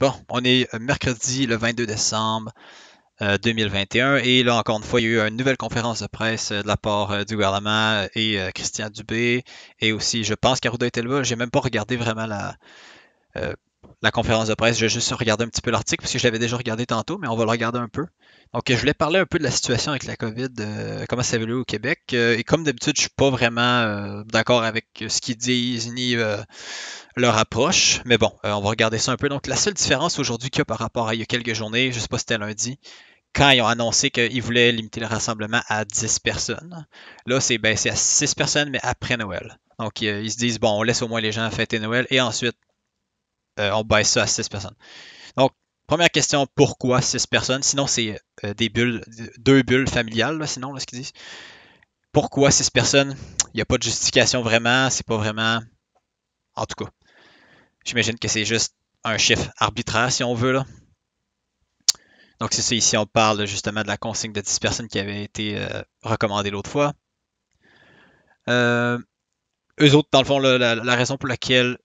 Bon, on est euh, mercredi le 22 décembre. 2021. Euh, et là, encore une fois, il y a eu une nouvelle conférence de presse euh, de la part du gouvernement et Christian Dubé. Et aussi, je pense qu'Arruda était là. J'ai même pas regardé vraiment la, la conférence de presse. Je vais juste regarder un petit peu l'article parce que je l'avais déjà regardé tantôt, mais on va le regarder un peu. Donc, je voulais parler un peu de la situation avec la COVID, euh, comment ça évolue au Québec. Euh, et comme d'habitude, je suis pas vraiment euh, d'accord avec ce qu'ils disent ni leur approche. Mais bon, on va regarder ça un peu. Donc, la seule différence aujourd'hui qu'il y a par rapport à il y a quelques journées, je sais pas si c'était lundi, quand ils ont annoncé qu'ils voulaient limiter le rassemblement à 10 personnes. Là, c'est ben, à 6 personnes, mais après Noël. Donc, ils se disent, bon, on laisse au moins les gens fêter Noël et ensuite, euh, on baisse ça à 6 personnes. Donc, première question, pourquoi 6 personnes? Sinon, c'est euh, des bulles, deux bulles familiales, sinon, ce qu'ils disent. Pourquoi 6 personnes? Il n'y a pas de justification vraiment, c'est pas vraiment. En tout cas, j'imagine que c'est juste un chiffre arbitraire, si on veut, là. Donc, c'est ça, ici, on parle justement de la consigne de 10 personnes qui avait été euh, recommandée l'autre fois. eux autres, dans le fond, la raison pour laquelle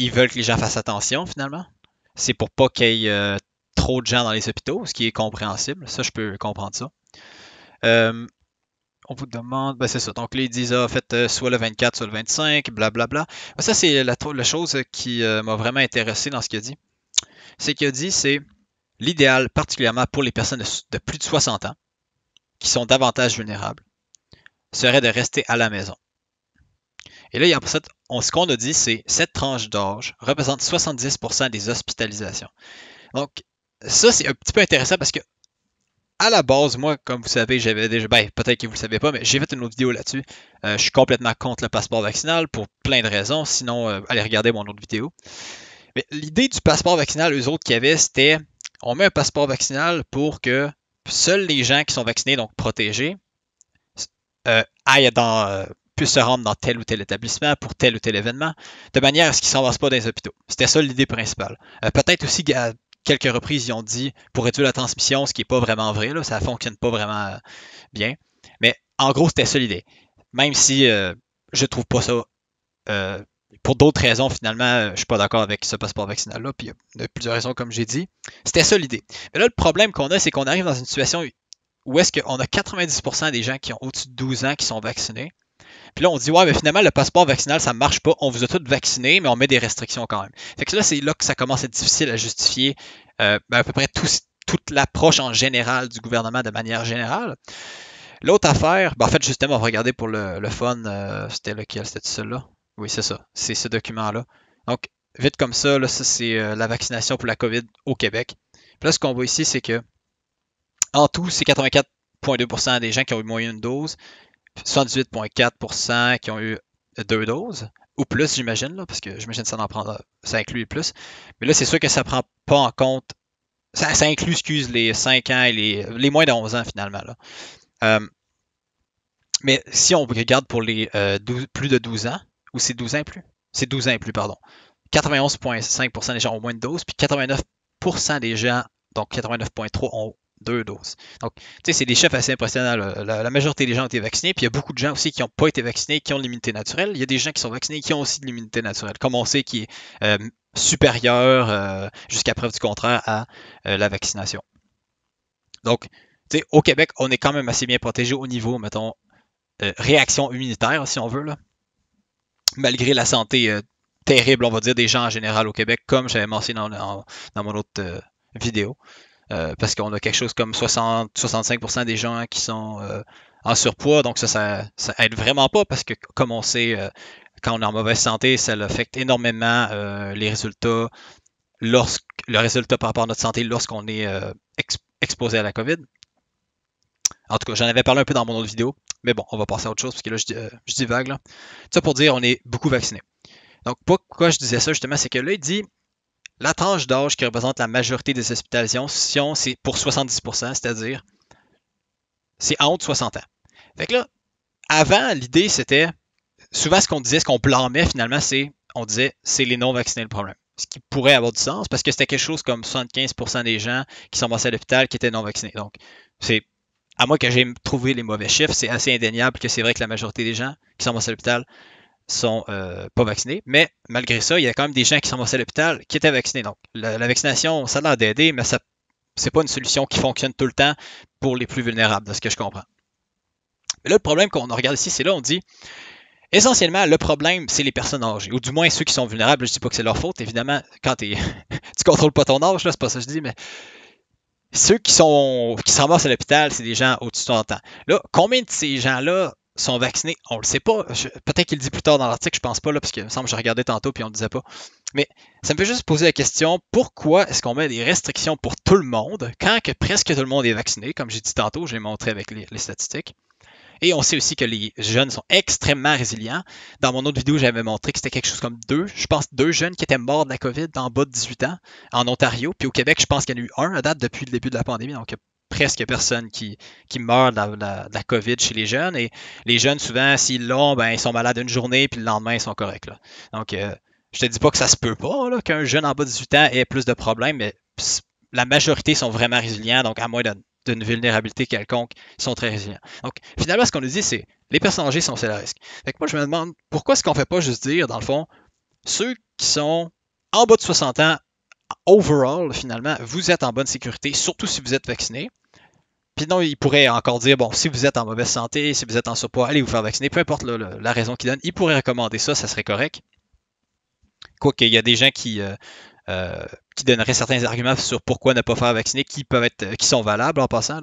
ils veulent que les gens fassent attention finalement. C'est pour pas qu'il y ait euh, trop de gens dans les hôpitaux, ce qui est compréhensible. Ça, je peux comprendre ça. Euh, on vous demande, ben, c'est ça. Donc là, ils disent, ah, faites euh, soit le 24, soit le 25, blablabla. Bla, ben, bla. Ça, c'est la, chose qui m'a vraiment intéressé dans ce qu'il a dit. Ce qu'il a dit, c'est l'idéal, particulièrement pour les personnes de plus de 60 ans, qui sont davantage vulnérables, serait de rester à la maison. Et là, ce qu'on a dit, c'est cette tranche d'âge représente 70% des hospitalisations. Donc, ça, c'est un petit peu intéressant parce que, à la base, moi, comme vous savez, j'avais déjà, ben, peut-être que vous ne le savez pas, mais j'ai fait une autre vidéo là-dessus. Euh, je suis complètement contre le passeport vaccinal pour plein de raisons. Sinon, euh, allez regarder mon autre vidéo. Mais l'idée du passeport vaccinal, eux autres, qui avaient, c'était on met un passeport vaccinal pour que seuls les gens qui sont vaccinés, donc protégés, euh, aillent dans, se rendre dans tel ou tel établissement pour tel ou tel événement, de manière à ce qu'ils ne s'envassent pas dans les hôpitaux. C'était ça l'idée principale. Euh, peut-être aussi à quelques reprises, ils ont dit pour réduire la transmission, ce qui n'est pas vraiment vrai, là, ça ne fonctionne pas vraiment euh, bien. Mais en gros, c'était ça l'idée. Même si euh, je ne trouve pas ça. pour d'autres raisons, finalement, je ne suis pas d'accord avec ce passeport vaccinal-là, puis il y a plusieurs raisons, comme j'ai dit. C'était ça l'idée. Mais là, le problème qu'on a, c'est qu'on arrive dans une situation où est-ce qu'on a 90% des gens qui ont au-dessus de 12 ans qui sont vaccinés, puis là, on dit, ouais, mais finalement, le passeport vaccinal, ça marche pas. On vous a tous vaccinés, mais on met des restrictions quand même. Fait que là, c'est là que ça commence à être difficile à justifier euh, ben, à peu près toute l'approche en général du gouvernement de manière générale. L'autre affaire, ben en fait, justement, on va regarder pour le, le fun, euh, c'était lequel C'était celui-là Oui, c'est ça. C'est ce document-là. Donc, vite comme ça, là, ça, c'est euh, la vaccination pour la COVID au Québec. Puis là, ce qu'on voit ici, c'est que en tout, c'est 84,2% des gens qui ont eu moins une dose 78,4 qui ont eu deux doses, ou plus, j'imagine, là, parce que j'imagine que ça en prend, ça inclut plus. Mais là, c'est sûr que ça ne prend pas en compte. Ça, inclut, excuse, les 5 ans et les, les moins de 11 ans, finalement. Euh, mais si on regarde pour les euh, plus de 12 ans, ou c'est 12 ans et plus, c'est 12 ans plus, pardon, 91,5% des gens ont moins de doses, puis 89% des gens, donc 89,3% ont deux doses. Donc, tu sais, c'est des chiffres assez impressionnants. La, majorité des gens ont été vaccinés, puis il y a beaucoup de gens aussi qui n'ont pas été vaccinés, qui ont de l'immunité naturelle. Il y a des gens qui sont vaccinés qui ont aussi de l'immunité naturelle, comme on sait qui est euh, supérieur, supérieure, jusqu'à preuve du contraire, à euh, la vaccination. Donc, tu sais, au Québec, on est quand même assez bien protégé au niveau, mettons, euh, réaction immunitaire, si on veut, là. malgré la santé terrible, on va dire, des gens en général au Québec, comme j'avais mentionné dans mon autre vidéo. Euh, parce qu'on a quelque chose comme 60, 65% des gens qui sont euh, en surpoids, donc ça, ça, aide vraiment pas parce que comme on sait, euh, quand on est en mauvaise santé, ça affecte énormément les résultats le résultat par rapport à notre santé lorsqu'on est exposé à la COVID. En tout cas, j'en avais parlé un peu dans mon autre vidéo, mais bon, on va passer à autre chose parce que là, je, dis vague. Ça pour dire, on est beaucoup vacciné. Donc, pourquoi je disais ça justement, c'est que là, il dit la tranche d'âge qui représente la majorité des hospitalisations, c'est pour 70%, c'est-à-dire c'est entre 60 ans. Fait là, avant, l'idée, c'était souvent ce qu'on disait, ce qu'on blâmait finalement, c'est on disait c'est les non-vaccinés le problème. Ce qui pourrait avoir du sens parce que c'était quelque chose comme 75% des gens qui sont passés à l'hôpital qui étaient non-vaccinés. Donc, c'est à moi que j'ai trouvé les mauvais chiffres, c'est assez indéniable que c'est vrai que la majorité des gens qui sont passés à l'hôpital sont euh, pas vaccinés, mais malgré ça, il y a quand même des gens qui sont vont à l'hôpital qui étaient vaccinés. Donc, la, vaccination, ça a l'air d'aider, mais ce n'est pas une solution qui fonctionne tout le temps pour les plus vulnérables, de ce que je comprends. Mais là, le problème qu'on regarde ici, c'est là, on dit, essentiellement, le problème, c'est les personnes âgées, ou du moins ceux qui sont vulnérables. Je ne dis pas que c'est leur faute, évidemment, quand tu ne contrôles pas ton âge, ce c'est pas ça que je dis, mais ceux qui sont qui s'en à l'hôpital, c'est des gens au-dessus de 30 ans. Là, combien de ces gens-là sont vaccinés. On le sait pas. Peut-être qu'il le dit plus tard dans l'article, je pense pas, là, parce que me semble que je regardais tantôt puis on le disait pas. Mais ça me fait juste poser la question pourquoi est-ce qu'on met des restrictions pour tout le monde quand presque tout le monde est vacciné, comme j'ai dit tantôt, j'ai montré avec les, statistiques. Et on sait aussi que les jeunes sont extrêmement résilients. Dans mon autre vidéo, j'avais montré que c'était quelque chose comme deux, je pense, deux jeunes qui étaient morts de la COVID en bas de 18 ans en Ontario. Puis au Québec, je pense qu'il y en a eu un à date depuis le début de la pandémie, donc presque personne qui, qui meurt de la, COVID chez les jeunes. Et les jeunes, souvent, s'ils l'ont, ben, ils sont malades une journée, puis le lendemain, ils sont corrects. Là. Donc, euh, je te dis pas que ça se peut pas, qu'un jeune en bas de 18 ans ait plus de problèmes, mais la majorité sont vraiment résilients, donc à moins d'une vulnérabilité quelconque, ils sont très résilients. Donc, finalement, ce qu'on nous dit, c'est les personnes âgées sont celles à risque. Fait moi, je me demande pourquoi est-ce qu'on fait pas juste dire, dans le fond, ceux qui sont en bas de 60 ans, overall, finalement, vous êtes en bonne sécurité, surtout si vous êtes vacciné. Puis non, il pourrait encore dire bon, si vous êtes en mauvaise santé, si vous êtes en surpoids, allez vous faire vacciner, peu importe la raison qu'il donne, il pourrait recommander ça, ça serait correct. Quoique, il y a des gens qui, euh, euh, donneraient certains arguments sur pourquoi ne pas faire vacciner qui peuvent être euh, qui sont valables en passant.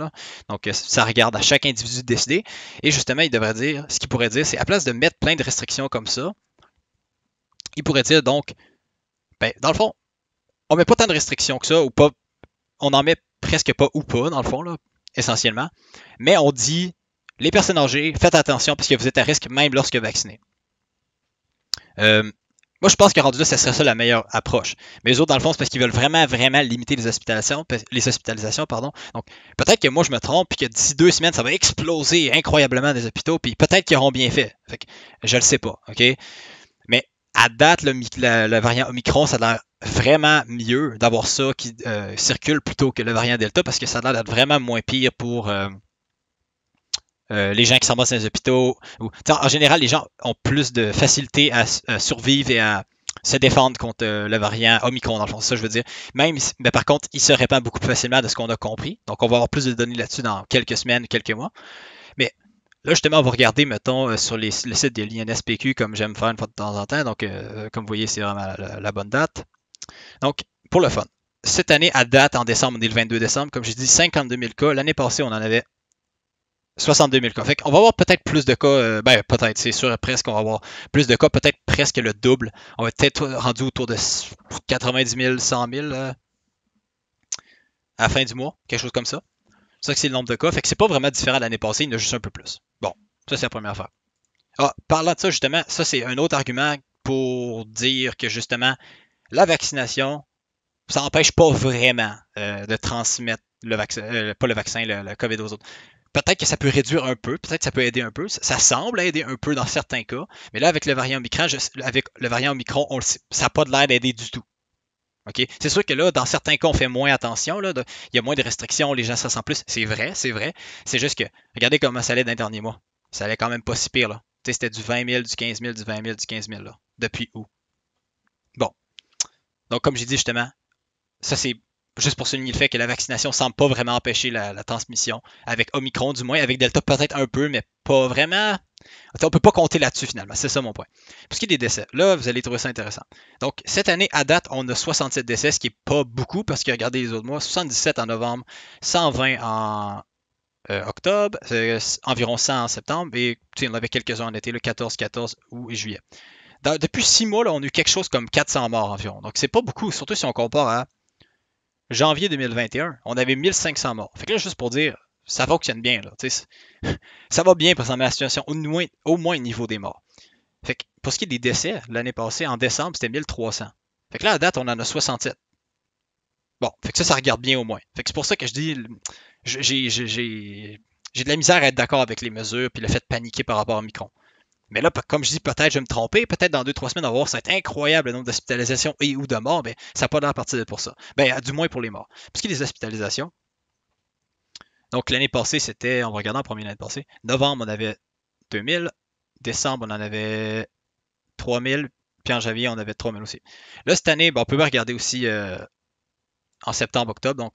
Donc, ça regarde à chaque individu de décider. Et justement, il devrait dire, ce qu'il pourrait dire, c'est à place de mettre plein de restrictions comme ça, il pourrait dire donc, ben, dans le fond, on met pas tant de restrictions que ça, ou pas, on en met presque pas ou pas, dans le fond, là, essentiellement. Mais on dit, les personnes âgées, faites attention parce que vous êtes à risque même lorsque vacciné. Euh, moi, je pense que rendu là, ce serait ça la meilleure approche. Mais les autres, dans le fond, c'est parce qu'ils veulent vraiment, vraiment limiter les hospitalisations. pardon. Donc, peut-être que moi, je me trompe, puis que d'ici deux semaines, ça va exploser incroyablement des hôpitaux, puis peut-être qu'ils auront bien fait. fait je le sais pas, OK? Mais à date, le, la, variant Omicron, ça a l'air vraiment mieux d'avoir ça qui euh, circule plutôt que le variant Delta parce que ça a l'air d'être vraiment moins pire pour euh, euh, les gens qui s'embrassent dans les hôpitaux. Ou, en général, les gens ont plus de facilité à, survivre et à se défendre contre le variant Omicron, dans le fond, ça je veux dire. Même, mais ben, par contre, il se répand beaucoup plus facilement de ce qu'on a compris. Donc, on va avoir plus de données là-dessus dans quelques semaines, quelques mois. Mais Là, justement, vous regardez, mettons, sur les, le site de l'INSPQ, comme j'aime faire de temps en temps. Donc, comme vous voyez, c'est vraiment la, bonne date. Donc, pour le fun, cette année, à date, en décembre, on est le 22 décembre, comme j'ai dit, 52 000 cas. L'année passée, on en avait 62 000 cas. Fait on va avoir peut-être plus de cas, euh, ben peut-être, c'est sûr, presque, on va avoir plus de cas, peut-être presque le double. On va être rendu autour de 90 000, 100 000 à la fin du mois, quelque chose comme ça. C'est ça que c'est le nombre de cas. Fait que c'est pas vraiment différent de l'année passée, il y en a juste un peu plus. Bon, ça c'est la première affaire. Ah, parlant de ça, justement, ça c'est un autre argument pour dire que justement, la vaccination, ça n'empêche pas vraiment euh, de transmettre le vaccin, euh, pas le vaccin, le, COVID aux autres. Peut-être que ça peut réduire un peu, peut-être que ça peut aider un peu. Ça, semble aider un peu dans certains cas, mais là, avec le variant Omicron, avec le variant Omicron, ça n'a pas de l'air d'aider du tout. C'est sûr que là, dans certains cas, on fait moins attention. Là, il y a moins de restrictions, les gens se sentent plus. C'est vrai, c'est vrai. C'est juste que, regardez comment ça allait dans les derniers mois. Ça allait quand même pas si pire. Là. C'était du 20 000, du 15 000, du 20 000, du 15 000. Là. Depuis où? Donc, comme j'ai dit justement, ça c'est juste pour souligner le fait que la vaccination ne semble pas vraiment empêcher la, transmission. Avec Omicron, du moins, avec Delta, peut-être un peu, mais pas vraiment. On ne peut pas compter là-dessus finalement, c'est ça mon point. Pour qu'il y est des décès, là vous allez trouver ça intéressant. Donc cette année, à date, on a 67 décès, ce qui n'est pas beaucoup parce que regardez les autres mois, 77 en novembre, 120 en euh, octobre, euh, environ 100 en septembre, et on avait quelques-uns en été, le 14, 14 ou juillet depuis six mois, on a eu quelque chose comme 400 morts environ. Donc, c'est pas beaucoup, surtout si on compare à janvier 2021. On avait 1500 morts. Fait que là, juste pour dire, ça fonctionne bien. Là, ça va bien pour la situation, au moins, au niveau des morts. Fait que pour ce qui est des décès, l'année passée, en décembre, c'était 1300. Fait que là, à date, on en a 67. Bon, fait que ça, ça regarde bien au moins. Fait que c'est pour ça que je dis, j'ai de la misère à être d'accord avec les mesures puis le fait de paniquer par rapport à Micron. Mais là, comme je dis, peut-être je vais me tromper, peut-être dans deux trois semaines, on va voir cet incroyable nombre d'hospitalisations et ou de morts, mais ben, ça n'a pas l'air partir pour ça. Ben, du moins pour les morts. Puisqu'il y a des hospitalisations, donc l'année passée, c'était, en regardant en premier l'année passée, novembre, on avait 2000, décembre, on en avait 3000, puis en janvier, on avait 3000 aussi. Là, cette année, ben, on peut regarder aussi euh, en septembre, octobre, donc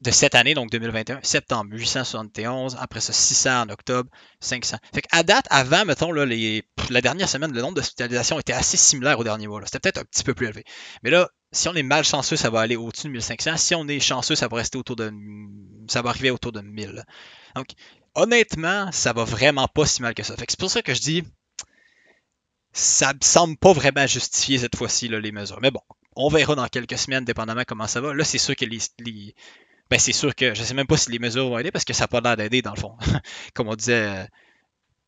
de cette année, donc 2021, septembre 871, après ça 600 en octobre, 500. Fait à date, avant, mettons, là, les, la dernière semaine, le nombre d'hospitalisations était assez similaire au dernier mois. C'était peut-être un petit peu plus élevé. Mais là, si on est mal chanceux, ça va aller au-dessus de 1500. Si on est chanceux, ça va rester autour de. Ça va arriver autour de 1000. Donc, honnêtement, ça va vraiment pas si mal que ça. Fait que c'est pour ça que je dis. Ça me semble pas vraiment justifier cette fois-ci les mesures. Mais bon, on verra dans quelques semaines, dépendamment comment ça va. Là, c'est sûr que les ben c'est sûr que je ne sais même pas si les mesures vont aider parce que ça n'a pas l'air d'aider dans le fond. Comme on disait euh,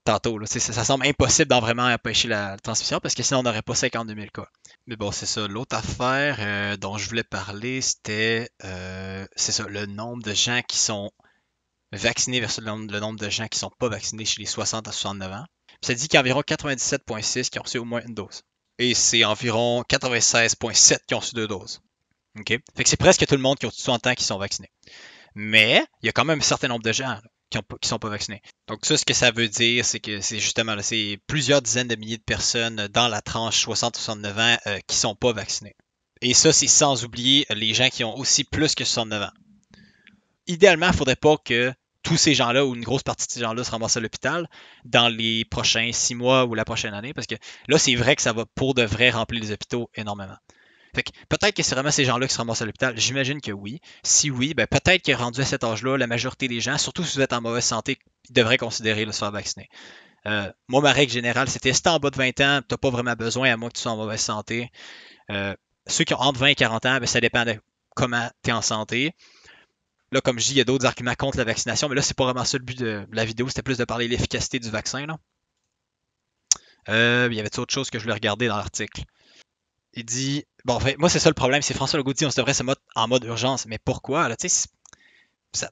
tantôt, ça, semble impossible d'en vraiment empêcher la, transmission parce que sinon on n'aurait pas 52 000 cas. Mais bon, c'est ça. L'autre affaire euh, dont je voulais parler, c'était euh, c'est ça, le nombre de gens qui sont vaccinés versus le nombre, de gens qui ne sont pas vaccinés chez les 60 à 69 ans. ça dit qu'il y a environ 97,6 qui ont reçu au moins une dose. Et c'est environ 96,7 qui ont reçu deux doses c'est presque tout le monde qui a 60 ans qui sont vaccinés. Mais il y a quand même un certain nombre de gens qui, ne sont pas vaccinés. Donc ça, ce que ça veut dire, c'est que c'est justement plusieurs dizaines de milliers de personnes dans la tranche 60-69 ans qui euh, qui sont pas vaccinées. Et ça, c'est sans oublier les gens qui ont aussi plus que 69 ans. Idéalement, il ne faudrait pas que tous ces gens-là ou une grosse partie de ces gens-là se remboursent à l'hôpital dans les prochains six mois ou la prochaine année, parce que là, c'est vrai que ça va pour de vrai remplir les hôpitaux énormément peut-être que c'est vraiment ces gens-là qui se ramassent à l'hôpital. J'imagine que oui. Si oui, ben, peut-être que rendu à cet âge-là, la majorité des gens, surtout si vous êtes en mauvaise santé, devraient considérer de se faire vacciner. Euh, moi, ma règle générale, c'était si t'es en bas de 20 ans, t'as pas vraiment besoin, à moins que tu sois en mauvaise santé. Euh, ceux qui ont entre 20 et 40 ans, ben, ça dépend de comment tu es en santé. Là, comme je dis, il y a d'autres arguments contre la vaccination, mais là, c'est pas vraiment ça le but de la vidéo, c'était plus de parler de l'efficacité du vaccin. Euh, il y avait autre chose que je voulais regarder dans l'article il dit Bon, fait, moi, c'est ça le problème. C'est François Legault dit on devrait se mettre en mode urgence. Mais pourquoi là, Ça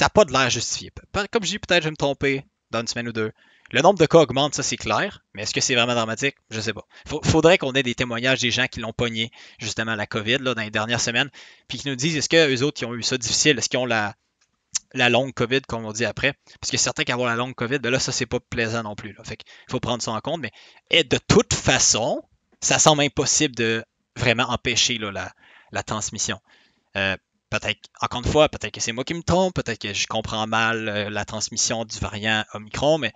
n'a pas de l'air justifié. Comme je dis, peut-être je vais me tromper dans une semaine ou deux. Le nombre de cas augmente, ça c'est clair, mais est-ce que c'est vraiment dramatique? Je sais pas. Faudrait qu'on ait des témoignages des gens qui l'ont pogné, justement, la COVID, là, dans les dernières semaines, puis qui nous disent est-ce eux autres qui ont eu ça difficile, est-ce qu'ils ont la, la longue COVID, comme on dit après? Parce que certains qui ont la longue COVID, ben là, ça c'est pas plaisant non plus. Là. Fait faut prendre ça en compte, mais et de toute façon, ça semble impossible de vraiment empêcher la, transmission. Euh, peut-être, encore une fois, peut-être que c'est moi qui me trompe, peut-être que je comprends mal euh, la transmission du variant Omicron, mais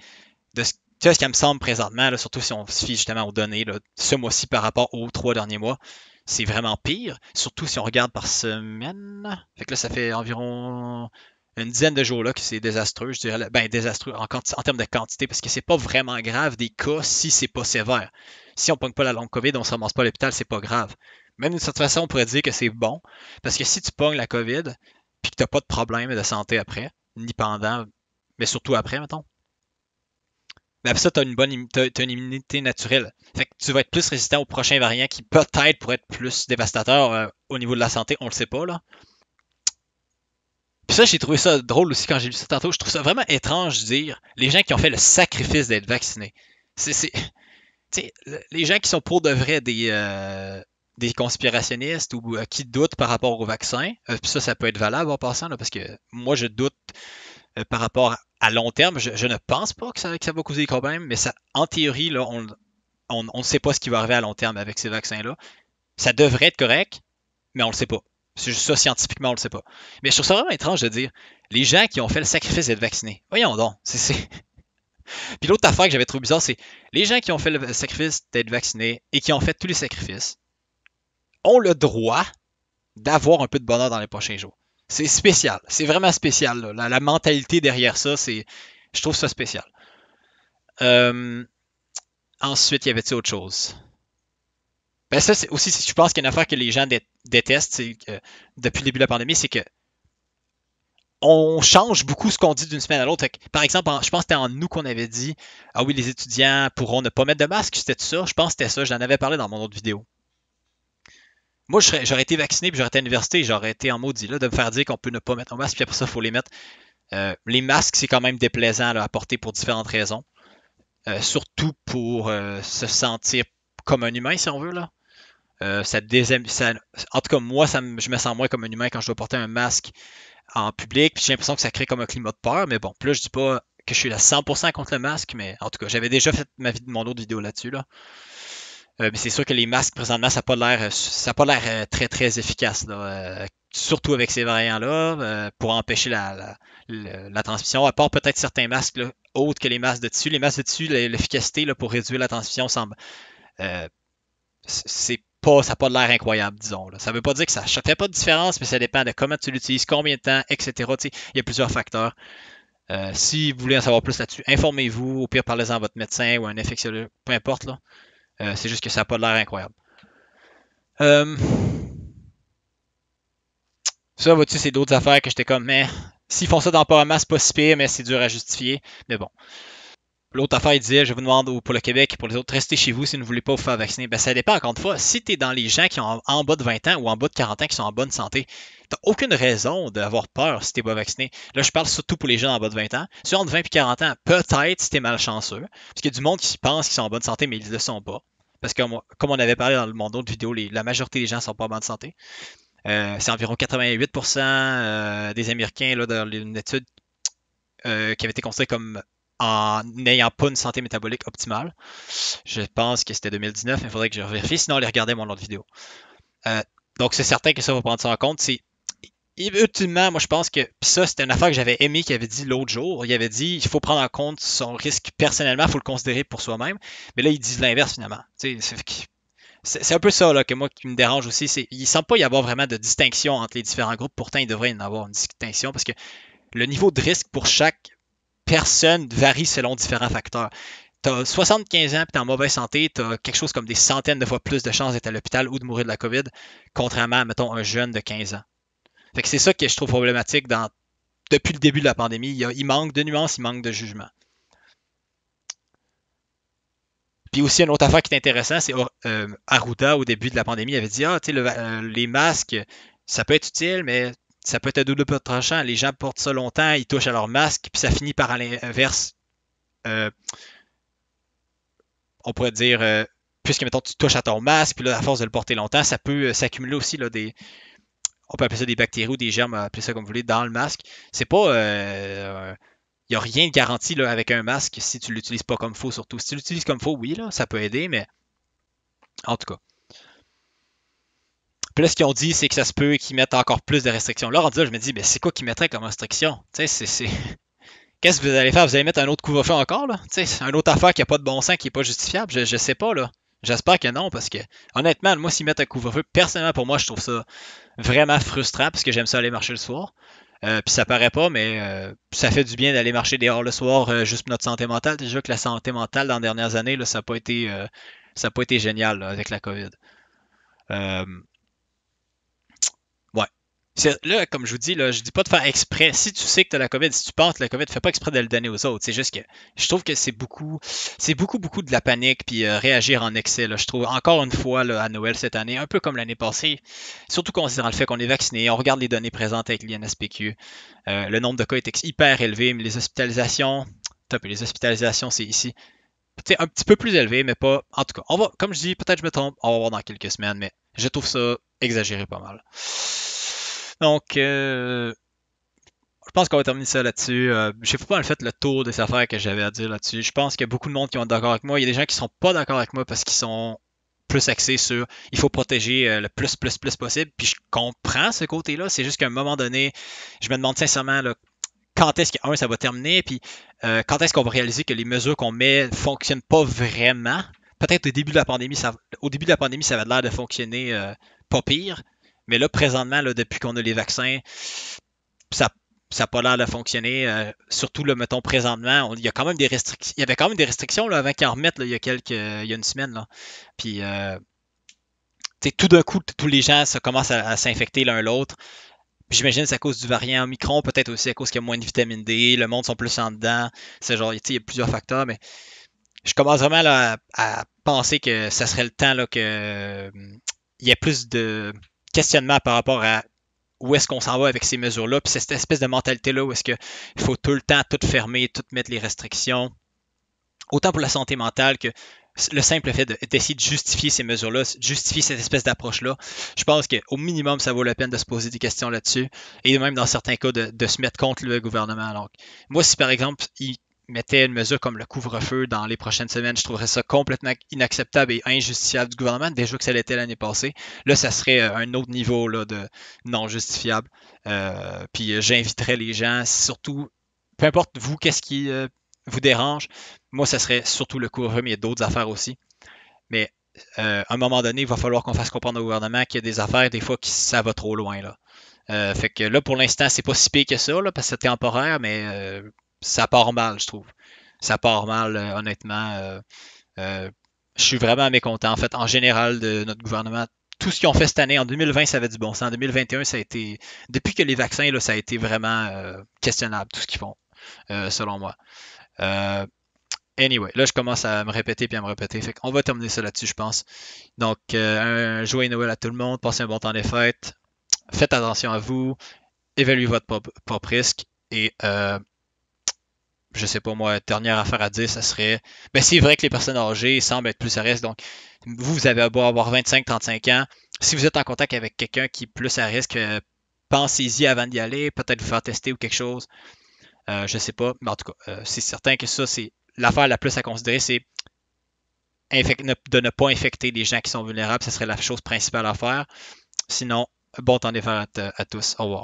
de ce, ce qui me semble présentement, surtout si on se fie justement aux données ce mois-ci par rapport aux trois derniers mois, c'est vraiment pire, surtout si on regarde par semaine. Fait que là, ça fait environ une dizaine de jours là que c'est désastreux, je dirais, ben désastreux en, en termes de quantité, parce que c'est pas vraiment grave des cas si c'est pas sévère si on pogne pas la longue COVID, on se ramasse pas à l'hôpital, c'est pas grave. Même d'une certaine façon, on pourrait dire que c'est bon, parce que si tu pognes la COVID, puis que t'as pas de problème de santé après, ni pendant, mais surtout après, mettons, mais après ça, t'as une bonne une immunité naturelle. Fait que tu vas être plus résistant aux prochains variants qui peut-être pourraient être plus dévastateurs euh, au niveau de la santé, on le sait pas là. Puis ça, j'ai trouvé ça drôle aussi quand j'ai lu ça tantôt. Je trouve ça vraiment étrange de dire les gens qui ont fait le sacrifice d'être vaccinés. C'est les gens qui sont pour de vrai des, euh, des conspirationnistes ou euh, qui doutent par rapport au vaccin, euh, ça, ça peut être valable en passant, parce que moi, je doute par rapport à long terme. Je, ne pense pas que ça, va causer des problèmes, mais ça, en théorie, là, on ne sait pas ce qui va arriver à long terme avec ces vaccins-là. Ça devrait être correct, mais on ne le sait pas. C'est juste ça, scientifiquement, on ne le sait pas. Mais je trouve ça vraiment étrange de dire les gens qui ont fait le sacrifice d'être vaccinés, voyons donc, c'est puis l'autre affaire que j'avais trouvé bizarre, c'est les gens qui ont fait le sacrifice d'être vaccinés et qui ont fait tous les sacrifices ont le droit d'avoir un peu de bonheur dans les prochains jours. C'est spécial. C'est vraiment spécial. La, mentalité derrière ça, c'est, je trouve ça spécial. Ensuite, ensuite, y avait-il autre chose? Ben ça, c'est aussi, je pense qu'il y a une affaire que les gens détestent depuis le début de la pandémie, c'est que on change beaucoup ce qu'on dit d'une semaine à l'autre. Par exemple, je pense que c'était en nous qu'on avait dit Ah oui, les étudiants pourront ne pas mettre de masque, c'était ça. Je pense que c'était ça, j'en avais parlé dans mon autre vidéo. Moi, j'aurais été vacciné puis j'aurais été à l'université, j'aurais été en maudit là, de me faire dire qu'on peut ne pas mettre un masque, puis après ça, il faut les mettre. Euh, les masques, c'est quand même déplaisant à porter pour différentes raisons. Euh, surtout pour euh, se sentir comme un humain, si on veut. Là. En tout cas, moi, ça je me sens moins comme un humain quand je dois porter un masque en public, j'ai l'impression que ça crée comme un climat de peur, mais bon, plus là, je dis pas que je suis à 100% contre le masque, mais en tout cas, j'avais déjà fait ma, mon autre vidéo là-dessus, euh, mais c'est sûr que les masques, présentement, ça n'a pas l'air pas euh, très, très efficace, euh, surtout avec ces variants-là, pour empêcher la, transmission, à part peut-être certains masques autres que les masques de dessus. Les masques de dessus, l'efficacité pour réduire la transmission semble... c'est ça n'a pas de l'air incroyable, disons. Ça ne veut pas dire que ça ne fait pas de différence, mais ça dépend de comment tu l'utilises, combien de temps, etc. il y a plusieurs facteurs. Euh, si vous voulez en savoir plus là-dessus, informez-vous. Au pire, parlez-en à votre médecin ou un infectiologue, peu importe. Euh, c'est juste que ça n'a pas de l'air incroyable. Euh, ça, tu c'est d'autres affaires que j'étais comme, mais s'ils font ça dans pas c'est pas si pire, mais c'est dur à justifier. Mais bon. L'autre affaire, il disait, je vous demande pour le Québec et pour les autres, restez chez vous si vous ne voulez pas vous faire vacciner. Ben, ça dépend, encore une fois, si tu es dans les gens qui ont en bas de 20 ans ou en bas de 40 ans qui sont en bonne santé, tu aucune raison d'avoir peur si tu pas vacciné. Là, je parle surtout pour les gens en bas de 20 ans. Sur entre 20 et 40 ans, peut-être si tu es malchanceux, parce qu'il y a du monde qui pense qu'ils sont en bonne santé, mais ils ne le sont pas. Parce que, comme on avait parlé dans mon autre vidéo, la majorité des gens ne sont pas en bonne santé. Euh, c'est environ 88% euh, des Américains là, dans une étude euh, qui avait été considérée comme en n'ayant pas une santé métabolique optimale. Je pense que c'était 2019, mais il faudrait que je vérifie, sinon allez regarder mon autre vidéo. Euh, donc c'est certain que ça va prendre ça en compte. ultimement, moi je pense que ça c'était une affaire que j'avais aimé qui avait dit l'autre jour. Il avait dit il faut prendre en compte son risque personnellement, il faut le considérer pour soi-même. Mais là il dit l'inverse finalement. C'est un peu ça là, que moi qui me dérange aussi. Il ne semble pas y avoir vraiment de distinction entre les différents groupes. Pourtant il devrait y en avoir une distinction parce que le niveau de risque pour chaque personne varie selon différents facteurs. Tu as 75 ans et tu en mauvaise santé, tu as quelque chose comme des centaines de fois plus de chances d'être à l'hôpital ou de mourir de la COVID, contrairement à, mettons, un jeune de 15 ans. c'est ça que je trouve problématique depuis le début de la pandémie. Il, manque de nuances, il manque de jugement. Puis aussi, une autre affaire qui est intéressante, c'est oh, euh, Arruda, au début de la pandémie, avait dit Ah, tu sais, euh, les masques, ça peut être utile, mais ça peut être un double tranchant. Les gens portent ça longtemps, ils touchent à leur masque, puis ça finit par à l'inverse. Euh, on pourrait dire, euh, puisque mettons, tu touches à ton masque, puis là, à force de le porter longtemps, ça peut euh, s'accumuler aussi là, des. On peut appeler ça des bactéries ou des germes, appeler ça comme vous voulez, dans le masque. C'est pas. il n'y a rien de garanti avec un masque si tu l'utilises pas comme faux, surtout. Si tu l'utilises comme faux, oui, là, ça peut aider, mais en tout cas. Puis là, ce qu'ils ont dit, c'est que ça se peut qu'ils mettent encore plus de restrictions. Là, en disant, je me dis, mais c'est quoi qu'ils mettraient comme restriction? Qu'est-ce que vous allez faire? Vous allez mettre un autre couvre-feu encore, là? un autre affaire qui n'a pas de bon sens, qui n'est pas justifiable? Je, je sais pas, là. J'espère que non, parce que honnêtement, moi, s'ils mettent un couvre-feu, personnellement, pour moi, je trouve ça vraiment frustrant parce que j'aime ça aller marcher le soir. Euh, puis ça paraît pas, mais euh, ça fait du bien d'aller marcher dehors le soir, euh, juste pour notre santé mentale. Déjà que la santé mentale dans les dernières années, là, ça n'a pas été ça a pas été génial avec la COVID là, comme je vous dis, là, je dis pas de faire exprès. Si tu sais que tu as la COVID, si tu portes la COVID, fais pas exprès de le donner aux autres. C'est juste que je trouve que c'est beaucoup, c'est beaucoup, beaucoup de la panique puis euh, réagir en excès. Je trouve encore une fois à Noël cette année, un peu comme l'année passée, surtout considérant le fait qu'on est vacciné, on regarde les données présentes avec l'INSPQ. Euh, le nombre de cas est hyper élevé, mais les hospitalisations, top, les hospitalisations, c'est ici. c'est un petit peu plus élevé, mais pas. En tout cas, on va, comme je dis, peut-être je me trompe, on va voir dans quelques semaines, mais je trouve ça exagéré pas mal. Donc, euh, je pense qu'on va terminer ça là-dessus. ne euh, sais pas mal fait le tour des affaires que j'avais à dire là-dessus. Je pense qu'il y a beaucoup de monde qui vont être d'accord avec moi. Il y a des gens qui sont pas d'accord avec moi parce qu'ils sont plus axés sur il faut protéger euh, le plus, plus, plus possible. Puis je comprends ce côté-là. C'est juste qu'à un moment donné, je me demande sincèrement quand est-ce que, un, ça va terminer, puis quand est-ce qu'on va réaliser que les mesures qu'on met ne fonctionnent pas vraiment. Peut-être au début de la pandémie, ça, au début de la pandémie, ça l'air de fonctionner pas pire. Mais là, présentement, là, depuis qu'on a les vaccins, ça ça n'a pas l'air de fonctionner. Euh, surtout, le mettons, présentement, il y a quand même des restrictions. Il y avait quand même des restrictions là, avant qu'ils en remettent il, y a quelques, il y a une semaine. Là. Puis, euh, tout d'un coup, tous les gens ça, commencent à, s'infecter l'un l'autre. J'imagine que c'est à cause du variant Omicron, peut-être aussi à cause qu'il y a moins de vitamine D, le monde sont plus en dedans. C'est genre, il y a plusieurs facteurs, mais je commence vraiment à, penser que ça serait le temps qu'il euh, y ait plus de questionnement par rapport à où est-ce qu'on s'en va avec ces mesures-là, puis cette espèce de mentalité-là où est-ce qu'il faut tout le temps tout fermer, tout mettre les restrictions, autant pour la santé mentale que le simple fait d'essayer de, justifier ces mesures-là, justifier cette espèce d'approche-là, je pense qu'au minimum, ça vaut la peine de se poser des questions là-dessus et même dans certains cas de, se mettre contre le gouvernement. Alors, moi, si par exemple, il mettait une mesure comme le couvre-feu dans les prochaines semaines, je trouverais ça complètement inacceptable et injustifiable du gouvernement, déjà que ça l'était l'année passée. Là, ça serait euh, un autre niveau de non justifiable. Euh, puis euh, j'inviterais les gens, surtout, peu importe vous, qu'est-ce qui vous dérange, moi, ça serait surtout le couvre-feu, mais il y a d'autres affaires aussi. Mais à un moment donné, il va falloir qu'on fasse comprendre au gouvernement qu'il y a des affaires, des fois, qui ça va trop loin. Là. fait que là, pour l'instant, c'est pas si pire que ça, là, parce que c'est temporaire, mais ça part mal, je trouve. Ça part mal, euh, honnêtement. Euh, euh, je suis vraiment mécontent, en fait, en général, de notre gouvernement. Tout ce qu'ils ont fait cette année, en 2020, ça avait du bon sens. En 2021, ça a été. Depuis que les vaccins, ça a été vraiment questionnable, tout ce qu'ils font, selon moi. Anyway, là, je commence à me répéter puis à me répéter. On va terminer ça là-dessus, je pense. Donc, un joyeux Noël à tout le monde. Passez un bon temps des fêtes. Faites attention à vous. Évaluez votre propre, risque. Et euh, je sais pas moi, dernière affaire à dire, ça serait. Ben, c'est vrai que les personnes âgées semblent être plus à risque. Donc, vous, vous avez à avoir 25-35 ans. Si vous êtes en contact avec quelqu'un qui est plus à risque, euh, pensez-y avant d'y aller, peut-être vous faire tester ou quelque chose. Je euh, je sais pas. Mais en tout cas, euh, c'est certain que ça, c'est l'affaire la plus à considérer, c'est de ne pas infecter les gens qui sont vulnérables. Ce serait la chose principale à faire. Sinon, bon temps d'effort à tous. Au revoir.